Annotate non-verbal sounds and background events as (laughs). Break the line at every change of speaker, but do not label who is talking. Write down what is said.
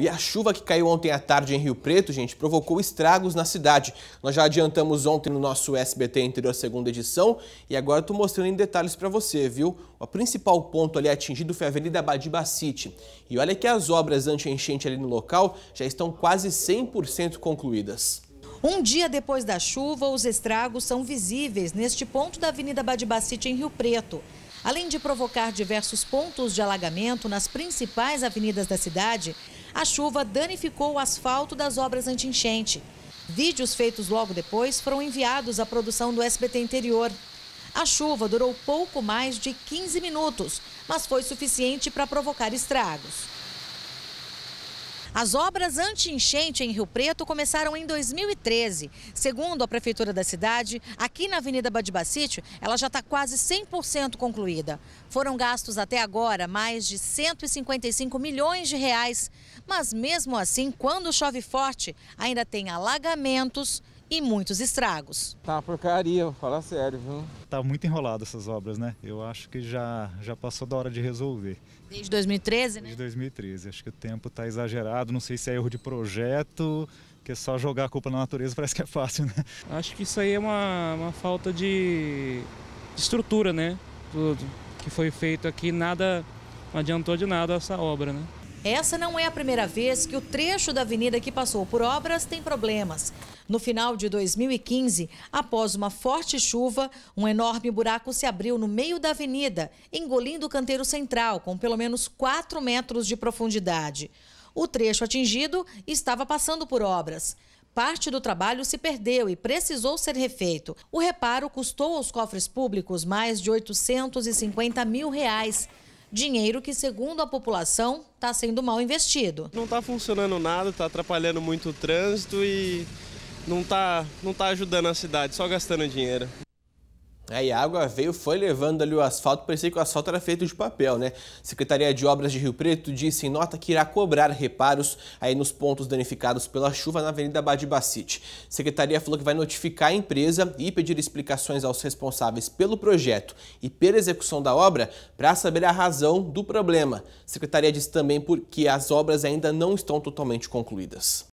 E a chuva que caiu ontem à tarde em Rio Preto, gente, provocou estragos na cidade. Nós já adiantamos ontem no nosso SBT Interior segunda edição e agora estou mostrando em detalhes para você, viu? O principal ponto ali atingido foi a Avenida Badibacite. E olha que as obras anti-enchente ali no local já estão quase 100% concluídas.
Um dia depois da chuva, os estragos são visíveis neste ponto da Avenida Badibacite, em Rio Preto. Além de provocar diversos pontos de alagamento nas principais avenidas da cidade, a chuva danificou o asfalto das obras anti-enchente. Vídeos feitos logo depois foram enviados à produção do SBT Interior. A chuva durou pouco mais de 15 minutos, mas foi suficiente para provocar estragos. As obras anti-enchente em Rio Preto começaram em 2013. Segundo a Prefeitura da cidade, aqui na Avenida Badibacite, ela já está quase 100% concluída. Foram gastos até agora mais de 155 milhões de reais. Mas mesmo assim, quando chove forte, ainda tem alagamentos e muitos estragos. Tá uma porcaria, vou
falar sério, viu? Tá muito enrolado essas obras, né? Eu acho que já, já passou da hora de resolver. Desde 2013, né? Desde 2013. Acho que o tempo tá exagerado, não sei se é erro de projeto, que é só jogar a culpa na natureza (laughs) parece que é fácil, né? Acho que isso aí é uma, uma falta de estrutura, né? Tudo que foi feito aqui, nada não adiantou de nada essa obra, né?
Essa não é a primeira vez que o trecho da avenida que passou por obras tem problemas. No final de 2015, após uma forte chuva, um enorme buraco se abriu no meio da avenida, engolindo o canteiro central, com pelo menos 4 metros de profundidade. O trecho atingido estava passando por obras. Parte do trabalho se perdeu e precisou ser refeito. O reparo custou aos cofres públicos mais de 850 mil reais. Dinheiro que, segundo a população, está sendo mal investido. Não está
funcionando nada, está atrapalhando muito o trânsito e não está não tá ajudando a cidade, só gastando dinheiro.
Aí a água veio, foi levando ali o asfalto, parecia que o asfalto era feito de papel, né? Secretaria de Obras de Rio Preto disse em nota que irá cobrar reparos aí nos pontos danificados pela chuva na Avenida Badibacite. Secretaria falou que vai notificar a empresa e pedir explicações aos responsáveis pelo projeto e pela execução da obra para saber a razão do problema. Secretaria disse também porque as obras ainda não estão totalmente concluídas.